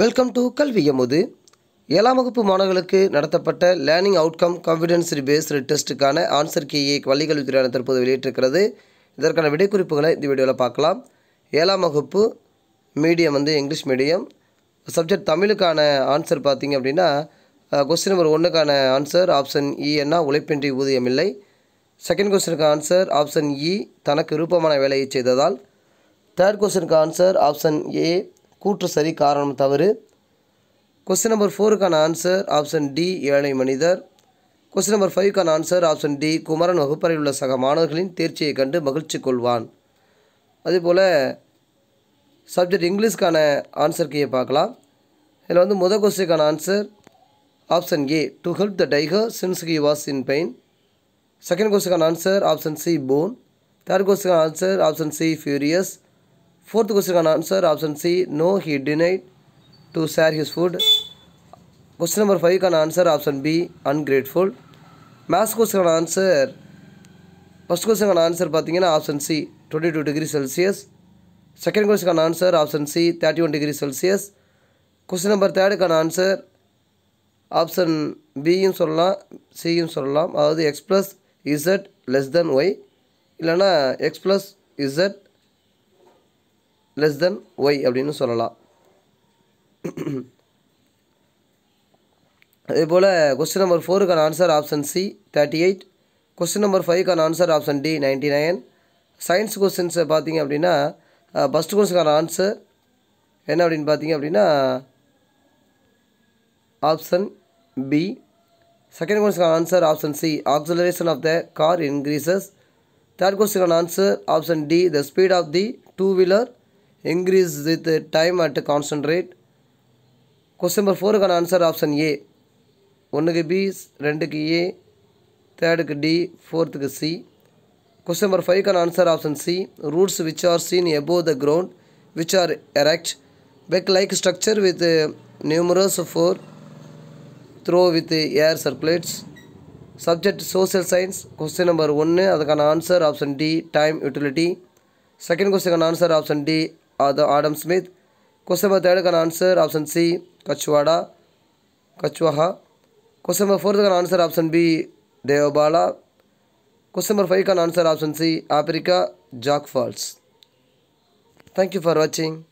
welcome to எமுது ஏழாம் வகுப்பு மாணவர்களுக்கு நடத்தப்பட்ட லேர்னிங் அவுட்கம் கான்ஃபிடென்ஸ் பேஸ்டு டெஸ்ட்டுக்கான ஆன்சர் கீயை பள்ளிக்கல்வித்துறையான தற்போது வெளியிட்டிருக்கிறது இதற்கான விடைக்குறிப்புகளை இந்த வீடியோவில் பார்க்கலாம் ஏழாம் வகுப்பு மீடியம் வந்து இங்கிலீஷ் மீடியம் சப்ஜெக்ட் தமிழுக்கான ஆன்சர் பார்த்திங்க அப்படின்னா கொஸ்டின் நம்பர் ஒன்றுக்கான ஆன்சர் ஆப்ஷன் இன்னா உழைப்பின்றி ஊதியம் இல்லை செகண்ட் கொஸ்டினுக்கு ஆன்சர் ஆப்ஷன் இ தனக்கு விருப்பமான வேலையை செய்ததால் தேர்ட் கொஸ்டினுக்கு ஆன்சர் ஆப்ஷன் ஏ கூற்று சரி காரணம் தவறு கொஸ்டின் நம்பர் ஃபோருக்கான ஆன்சர் ஆப்ஷன் டி ஏழை மனிதர் கொஸ்டின் நம்பர் ஃபைவ்க்கான ஆன்சர் ஆப்ஷன் டி குமரன் வகுப்பறையில் உள்ள சக மாணவர்களின் தேர்ச்சியை கண்டு மகிழ்ச்சி கொள்வான் அதேபோல் சப்ஜெக்ட் இங்கிலீஷ்க்கான ஆன்சர் கீயை பார்க்கலாம் இதில் வந்து முதல் கொஸ்டிக்கான answer option A to help the tiger since he was in pain second கொஸ்டிக்கான answer option C phone third கொஸ்டிக்கான answer option C furious fourth question answer option C no he denied to share his food question number five का answer option B ungrateful maths question का answer first question का answer पाती option C twenty two degree Celsius second question का answer option C thirty one degree Celsius question number third का answer option B यू सोल सी सोल्ला x plus z less than y इलेना x plus z less than y அப்படின்னு சொல்லலாம் அதே போல் கொஸ்டின் நம்பர் ஃபோருக்கான answer option C thirty eight question number ஃபைவ்க்கான answer option D ninety nine science கொஸ்டின்ஸை பார்த்தீங்க அப்படின்னா ஃபஸ்ட் கொஸ்டினுக்கான ஆன்சர் என்ன அப்படின்னு பார்த்தீங்க அப்படின்னா ஆப்ஷன் பி செகண்ட் கொஸ்டினுக்கான answer option C acceleration of the car increases third கொஸ்டினுக்கான answer option D the speed of the two wheeler increase with time at constant rate question number ஃபோருக்கான answer option A ஒன்றுக்கு B ரெண்டுக்கு A தேர்டுக்கு D ஃபோர்த்துக்கு C question number ஃபைவ்க்கான answer option C roots which are seen above the ground which are erect peg like structure with numerous pores through with air circulates subject social science question number ஒன்று அதுக்கான answer option D time utility second கொஸ்டினுக்கான answer option D Adam Smith question number third का answer option C Kachhwada Kachhwaha question number fourth का answer option B Devbala question number five का answer option C Africa Jog falls thank you for watching